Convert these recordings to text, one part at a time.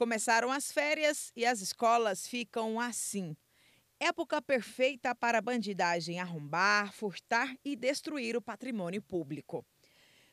Começaram as férias e as escolas ficam assim. Época perfeita para a bandidagem arrombar, furtar e destruir o patrimônio público.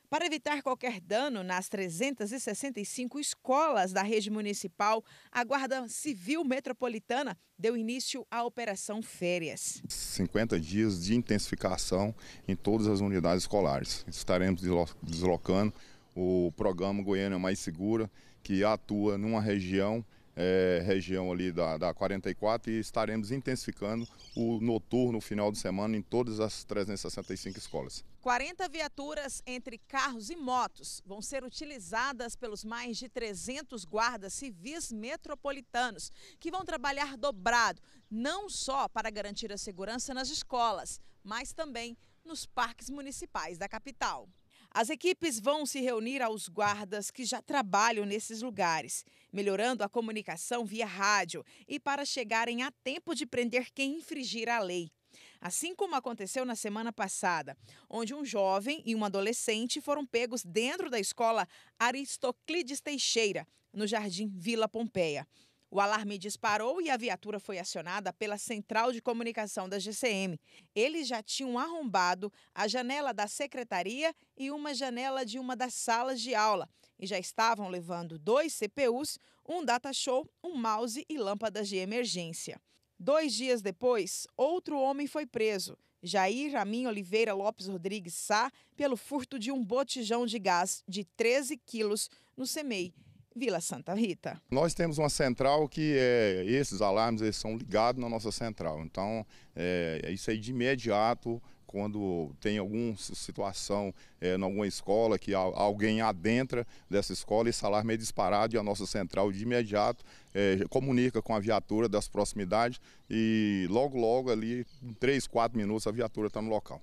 Para evitar qualquer dano nas 365 escolas da rede municipal, a Guarda Civil Metropolitana deu início à Operação Férias. 50 dias de intensificação em todas as unidades escolares. Estaremos deslocando o programa Goiânia é Mais Segura, que atua numa região, é, região ali da, da 44, e estaremos intensificando o noturno, final de semana, em todas as 365 escolas. 40 viaturas entre carros e motos vão ser utilizadas pelos mais de 300 guardas civis metropolitanos, que vão trabalhar dobrado, não só para garantir a segurança nas escolas, mas também nos parques municipais da capital. As equipes vão se reunir aos guardas que já trabalham nesses lugares, melhorando a comunicação via rádio e para chegarem a tempo de prender quem infringir a lei. Assim como aconteceu na semana passada, onde um jovem e um adolescente foram pegos dentro da escola Aristoclides Teixeira, no Jardim Vila Pompeia. O alarme disparou e a viatura foi acionada pela central de comunicação da GCM. Eles já tinham arrombado a janela da secretaria e uma janela de uma das salas de aula e já estavam levando dois CPUs, um data show, um mouse e lâmpadas de emergência. Dois dias depois, outro homem foi preso. Jair Ramin Oliveira Lopes Rodrigues Sá, pelo furto de um botijão de gás de 13 quilos no CEMEI, Vila Santa Rita. Nós temos uma central que é, esses alarmes eles são ligados na nossa central. Então, é, é isso aí de imediato, quando tem alguma situação é, em alguma escola que alguém adentra dessa escola, esse alarme é disparado e a nossa central de imediato é, comunica com a viatura das proximidades e logo, logo ali, em 3, 4 minutos, a viatura está no local.